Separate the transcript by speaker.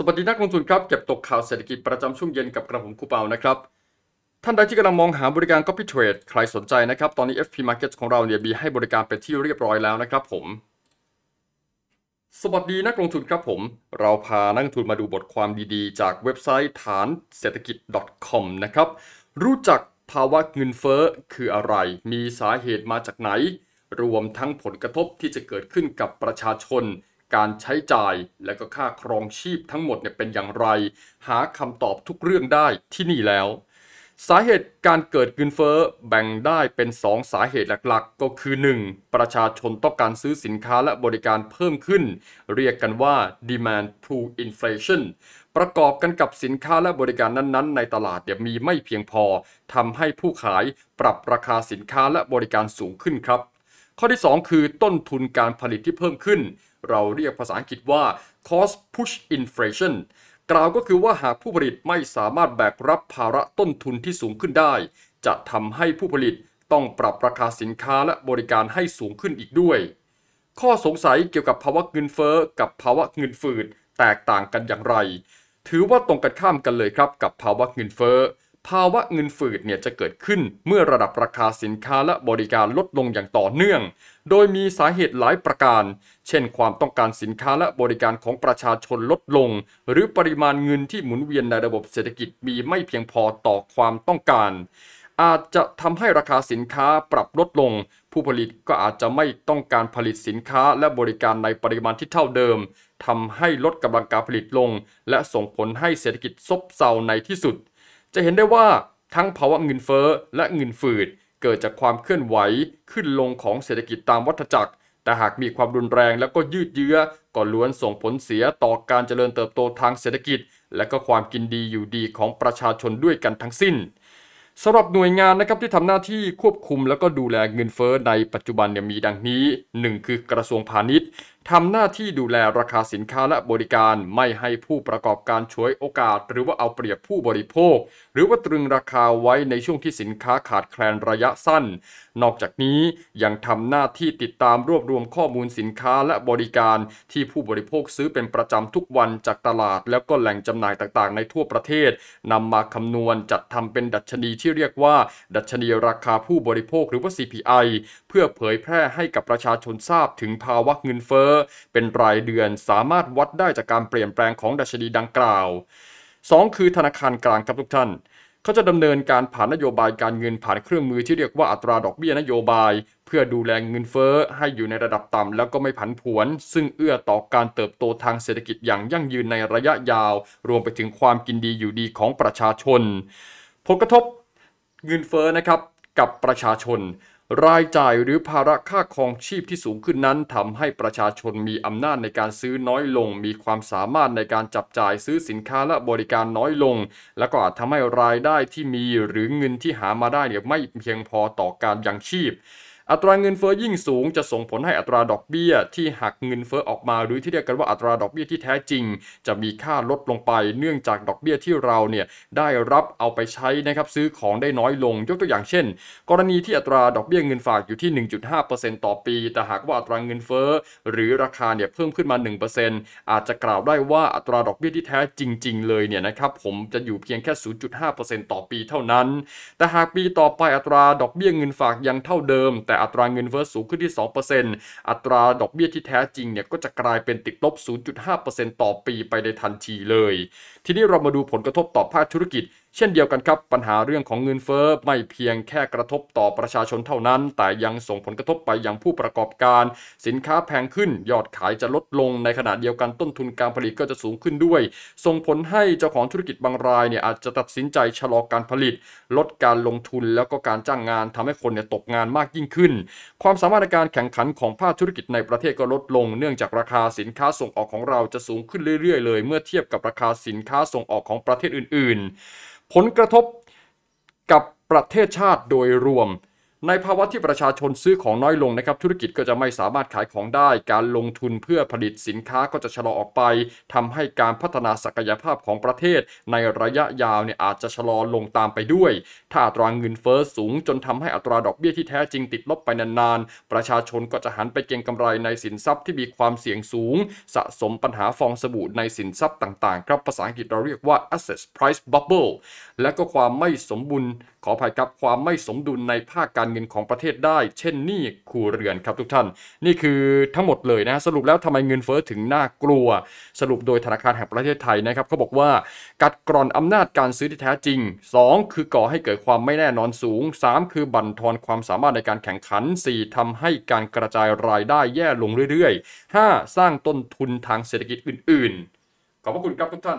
Speaker 1: สวัสดีนักลงทุนครับเก็บตกข่าวเศรษฐกิจประจำช่วงเย็นกับกระผมคูเปานะครับ ท่านใดที่กำลังมองหาบริการ Copy Trade ใครสนใจนะครับ ตอนนี้ FP Market ของเราเนี่ย มีให้บริการไปที่เรียบร้อยแล้วนะครับผมสวัสดีนักลงทุนครับผม เราพานักลงทุนมาดูบทความดีๆ จากเว็บไซต์ฐานเศรษฐกิจ .com นะครับรู้จักภาวะเงินเฟ้อคืออะไร มีสาเหตุมาจากไหน รวมทั้งผลกระทบที่จะเกิดขึ้นกับประชาชนการใช้จ่ายและก็ค่าครองชีพทั้งหมดเนี่ยเป็นอย่างไร หาคำตอบทุกเรื่องได้ที่นี่แล้ว สาเหตุการเกิดเงินเฟ้อแบ่งได้เป็น 2 สาเหตุหลักๆ ก็คือ 1. ประชาชนต้องการซื้อสินค้าและบริการเพิ่มขึ้น เรียกกันว่า demand pull inflation ประกอบกันกับสินค้าและบริการนั้น ๆ ในตลาดเนี่ยมีไม่เพียงพอทำให้ผู้ขายปรับราคาสินค้าและบริการสูงขึ้นครับ ข้อที่ 2 คือต้นทุนการผลิตที่เพิ่มขึ้นเราเรียกภาษาอังกฤษว่า cost push inflation กล่าวก็คือว่าหากผู้ผลิตไม่สามารถแบกรับภาระต้นทุนที่สูงขึ้นได้ จะทำให้ผู้ผลิตต้องปรับราคาสินค้าและบริการให้สูงขึ้นอีกด้วย ข้อสงสัยเกี่ยวกับภาวะเงินเฟ้อกับภาวะเงินฝืด แตกต่างกันอย่างไร ถือว่าตรงกันข้ามกันเลยครับกับภาวะเงินเฟ้อภาวะเงินฝืดเนี่ยจะเกิดขึ้นเมื่อระดับราคาสินค้าและบริการลดลงอย่างต่อเนื่อง โดยมีสาเหตุหลายประการ เช่น ความต้องการสินค้าและบริการของประชาชนลดลง หรือปริมาณเงินที่หมุนเวียนในระบบเศรษฐกิจมีไม่เพียงพอต่อความต้องการ อาจจะทำให้ราคาสินค้าปรับลดลง ผู้ผลิตก็อาจจะไม่ต้องการผลิตสินค้าและบริการในปริมาณที่เท่าเดิมทำให้ลดกำลังการผลิตลง และส่งผลให้เศรษฐกิจซบเซาในที่สุดจะเห็นได้ว่าทั้งภาวะเงินเฟ้อและเงินฝืด เกิดจากความเคลื่อนไหวขึ้นลงของเศรษฐกิจตามวัฏจักร แต่หากมีความรุนแรงแล้วก็ยืดเยื้อก็ล้วนส่งผลเสียต่อการเจริญเติบโตทางเศรษฐกิจ และก็ความกินดีอยู่ดีของประชาชนด้วยกันทั้งสิ้นสำหรับหน่วยงานนะครับที่ทำหน้าที่ควบคุมและก็ดูแลเงินเฟ้อในปัจจุบันเนี่ยมีดังนี้ 1 คือกระทรวงพาณิชย์ทำหน้าที่ดูแลราคาสินค้าและบริการ ไม่ให้ผู้ประกอบการช่วยโอกาส หรือว่าเอาเปรียบผู้บริโภค หรือว่าตรึงราคาไว้ในช่วงที่สินค้าขาดแคลนระยะสั้น นอกจากนี้ ยังทำหน้าที่ติดตามรวบรวมข้อมูลสินค้าและบริการที่ผู้บริโภคซื้อเป็นประจำทุกวันจากตลาดแล้วก็แหล่งจำหน่ายต่างๆ ในทั่วประเทศนำมาคำนวณจัดทำเป็นดัชนีที่เรียกว่า ดัชนีราคาผู้บริโภคหรือว่า CPI เพื่อเผยแพร่ให้กับประชาชนทราบถึงภาวะเงินเฟ้อเป็นรายเดือนสามารถวัดได้จากการเปลี่ยนแปลงของดัชนีดังกล่าว2คือธนาคารกลางครับทุกท่านเขาจะดำเนินการผ่านนโยบายการเงินผ่านเครื่องมือที่เรียกว่าอัตราดอกเบี้ยนโยบาย เพื่อดูแลเงินเฟ้อให้อยู่ในระดับต่ำ แล้วก็ไม่ผันผวน ซึ่งเอื้อต่อการเติบโตทางเศรษฐกิจอย่างยั่งยืนในระยะยาว รวมไปถึงความกินดีอยู่ดีของประชาชนผลกระทบเงินเฟ้อนะครับกับประชาชนรายจ่ายหรือภาระค่าครองชีพที่สูงขึ้นนั้นทำให้ประชาชนมีอำนาจในการซื้อน้อยลง มีความสามารถในการจับจ่ายซื้อสินค้าและบริการน้อยลง และก็อาจทำให้รายได้ที่มีหรือเงินที่หามาได้เนี่ยไม่เพียงพอต่อการยังชีพอัตราเงินเฟอ้อยิ่งสูงจะส่งผลให้อัตราดอกเบี้ยที่หักเงินเฟอ้อออกมา หรือที่เรียกกันว่าอัตราดอกเบี้ยที่แท้จริง จะมีค่าลดลงไปเนื่องจากดอกเบี้ยที่เราเนี่ยได้รับเอาไปใช้นะครับซื้อของได้น้อยลงยกตัวอย่างเช่น กรณีที่อัตราดอกเบี้ยเงินฝากอยู่ที่1.5%ต่อปีแต่หากว่าอัตราเงินเฟอ้อหรือราคาเนี่ยเพิ่มขึ้นมา 1%อาจจะกล่าวได้ว่าอัตราดอกเบี้ยที่แท้จริง ๆ เลยเนี่ยนะครับผมจะอยู่เพียงแค่ 0.5%ต่อปีเท่านั้น แต่หากปีต่อไปอัตราดอกเบี้ยเงินฝากยังเท่าเดิมแต่อัตราเงินเฟ้อสูงขึ้นที่ 2%อัตราดอกเบี้ยที่แท้จริงเนี่ย ก็จะกลายเป็นติดลบ 0.5%ต่อปีไปในทันทีเลย ทีนี้เรามาดูผลกระทบต่อภาคธุรกิจเช่นเดียวกันครับปัญหาเรื่องของเงินเฟ้อไม่เพียงแค่กระทบต่อประชาชนเท่านั้น แต่ยังส่งผลกระทบไปยังผู้ประกอบการ สินค้าแพงขึ้นยอดขายจะลดลงในขณะเดียวกันต้นทุนการผลิตก็จะสูงขึ้นด้วย ส่งผลให้เจ้าของธุรกิจบางรายเนี่ยอาจจะตัดสินใจชะลอการผลิต ลดการลงทุนแล้วก็การจ้างงานทำให้คนเนี่ยตกงานมากยิ่งขึ้น ความสามารถในการแข่งขันของภาคธุรกิจในประเทศก็ลดลง เนื่องจากราคาสินค้าส่งออกของเราจะสูงขึ้นเรื่อยๆเลยเมื่อเทียบกับราคาสินค้าส่งออกของประเทศอื่น ๆผลกระทบกับประเทศชาติโดยรวมในภาวะที่ประชาชนซื้อของน้อยลงนะครับ ธุรกิจก็จะไม่สามารถขายของได้ การลงทุนเพื่อผลิตสินค้าก็จะชะลอออกไป ทำให้การพัฒนาศักยภาพของประเทศ ในระยะยาวเนี่ยอาจจะชะลอลงตามไปด้วย ถ้าอัตราเงินเฟอ้อสูง จนทำให้อัตราดอกเบี้ยที่แท้จริงติดลบไปนานๆ ประชาชนก็จะหันไปเก็งกำไรในสินทรัพย์ที่มีความเสี่ยงสูง สะสมปัญหาฟองสบู่ในสินทรัพย์ต่างๆ ครับภาษาอังกฤษเราเรียกว่า asset price bubble และก็ความไม่สมบูรณ์ออภัยครับความไม่สมดุลในภาคการเงินของประเทศได้ เช่นนี่ครูเรือนครับทุกท่าน นี่คือทั้งหมดเลยนะสรุปแล้วทำไมเงินเฟ้อถึงน่ากลัว สรุปโดย ธนาคาร แห่งประเทศไทย นะครับเขาบอกว่ากัดกร่อนอำนาจการซื้อที่แท้จริง 2 คือก่อให้เกิดความไม่แน่นอนสูง 3 คือบั่นทอนความสามารถในการแข่งขัน 4 ทำให้การกระจายรายได้แย่ลงเรื่อยๆ5สร้างต้นทุนทางเศรษฐกิจอื่นๆขอบพระคุณครับทุกท่าน